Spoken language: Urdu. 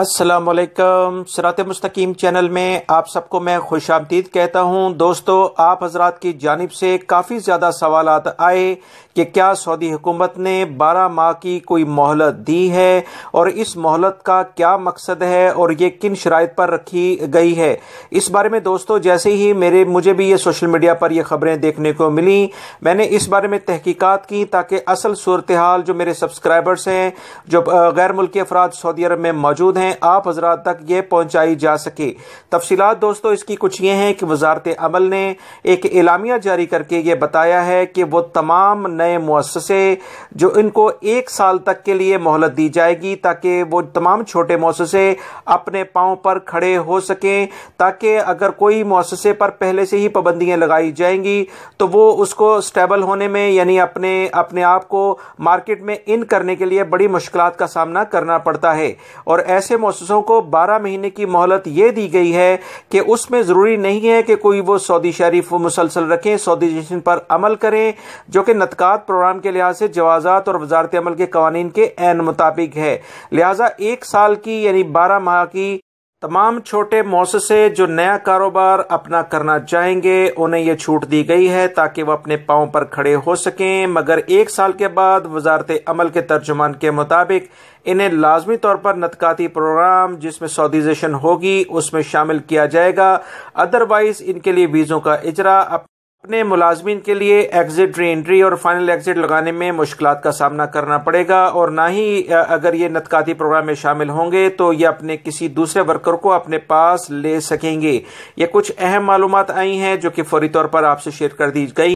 السلام علیکم سرات مستقیم چینل میں آپ سب کو میں خوش آمدید کہتا ہوں دوستو آپ حضرات کی جانب سے کافی زیادہ سوالات آئے کہ کیا سعودی حکومت نے بارہ ماہ کی کوئی مہلت دی ہے اور اس مہلت کا کیا مقصد ہے اور یہ کن شرائط پر رکھی گئی ہے اس بارے میں دوستو جیسے ہی میرے مجھے بھی یہ سوشل میڈیا پر یہ خبریں دیکھنے کو ملیں میں نے اس بارے میں تحقیقات کی تاکہ اصل صورتحال جو میرے سبسکرائبرز ہیں جو غیر ملکی افراد سعودی عرب میں موجود ہیں ہیں آپ حضرات تک یہ پہنچائی جا سکے تفصیلات دوستو اس کی کچھ یہ ہیں کہ وزارت عمل نے ایک اعلامیہ جاری کر کے یہ بتایا ہے کہ وہ تمام نئے مؤسسے جو ان کو ایک سال تک کے لیے مہلت دی جائے گی تاکہ وہ تمام چھوٹے مؤسسے اپنے پاؤں پر کھڑے ہو سکیں تاکہ اگر کوئی مؤسسے پر پہلے سے ہی پابندیاں لگائی جائیں گی تو وہ اس کو سٹیبل ہونے میں یعنی اپنے اپنے آپ کو میں ان کرنے کے لیے بڑی مشکلات کا سامنا کرنا پڑتا ہے اور ایسے ایسے محسوسوں کو بارہ مہینے کی مہلت یہ دی گئی ہے کہ اس میں ضروری نہیں ہے کہ کوئی وہ سعودی شریف مسلسل رکھیں سعودی پر عمل کریں جو کہ نتکات پروگرام کے لحاظ سے جوازات اور وزارت عمل کے قوانین کے عین مطابق ہے لہٰذا ایک سال کی یعنی بارہ ماہ کی تمام چھوٹے موس سے جو نیا کاروبار اپنا کرنا چاہیں گے انہیں یہ چھوٹ دی گئی ہے تاکہ وہ اپنے پاؤں پر کھڑے ہو سکیں مگر ایک سال کے بعد وزارت عمل کے ترجمان کے مطابق انہیں لازمی طور پر نتکاتی پروگرام جس میں سعودیزیشن ہوگی اس میں شامل کیا جائے گا ادروائز ان کے لیے ویزوں کا اجرا اپنے اپنے ملازمین کے لیے ایگزٹ ری انٹری اور فائنل ایگزٹ لگانے میں مشکلات کا سامنا کرنا پڑے گا اور نہ ہی اگر یہ نتکاتی پروگرام میں شامل ہوں گے تو یہ اپنے کسی دوسرے ورکر کو اپنے پاس لے سکیں گے یہ کچھ اہم معلومات آئی ہیں جو کہ فوری طور پر آپ سے شیئر کر دی گئی